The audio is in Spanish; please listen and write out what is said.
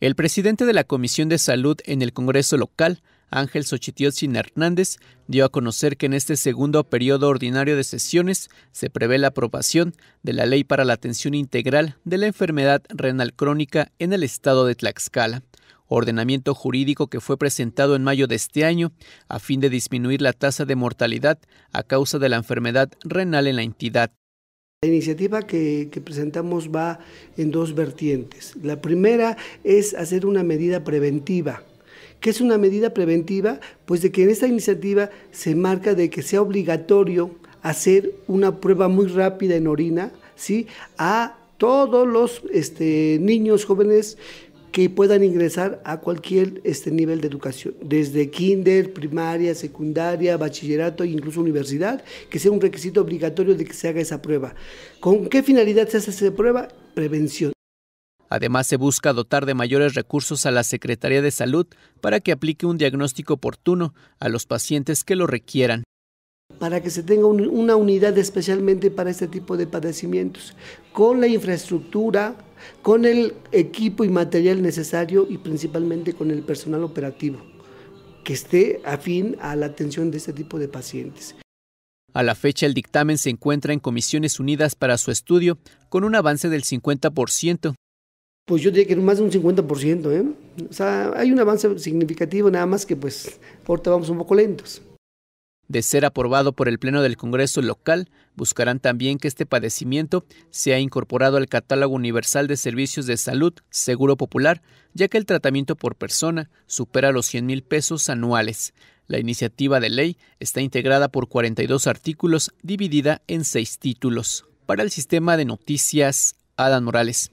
El presidente de la Comisión de Salud en el Congreso local, Ángel Xochitiotzin Hernández, dio a conocer que en este segundo periodo ordinario de sesiones se prevé la aprobación de la Ley para la Atención Integral de la Enfermedad Renal Crónica en el estado de Tlaxcala ordenamiento jurídico que fue presentado en mayo de este año a fin de disminuir la tasa de mortalidad a causa de la enfermedad renal en la entidad. La iniciativa que, presentamos va en dos vertientes. La primera es hacer una medida preventiva. ¿Qué es una medida preventiva? Pues de que en esta iniciativa se marca de que sea obligatorio hacer una prueba muy rápida en orina a todos los este, niños jóvenes que puedan ingresar a cualquier este nivel de educación, desde kinder, primaria, secundaria, bachillerato e incluso universidad, que sea un requisito obligatorio de que se haga esa prueba. ¿Con qué finalidad se hace esa prueba? Prevención. Además, se busca dotar de mayores recursos a la Secretaría de Salud para que aplique un diagnóstico oportuno a los pacientes que lo requieran para que se tenga una unidad especialmente para este tipo de padecimientos, con la infraestructura con el equipo y material necesario y principalmente con el personal operativo que esté afín a la atención de este tipo de pacientes. A la fecha, el dictamen se encuentra en Comisiones Unidas para su estudio, con un avance del 50%. Pues yo diría que más de un 50%, ¿eh? O sea, hay un avance significativo, nada más que pues ahorita vamos un poco lentos. De ser aprobado por el Pleno del Congreso local, buscarán también que este padecimiento sea incorporado al Catálogo Universal de Servicios de Salud Seguro Popular, ya que el tratamiento por persona supera los 100 mil pesos anuales. La iniciativa de ley está integrada por 42 artículos, dividida en seis títulos. Para el sistema de noticias, Adán Morales.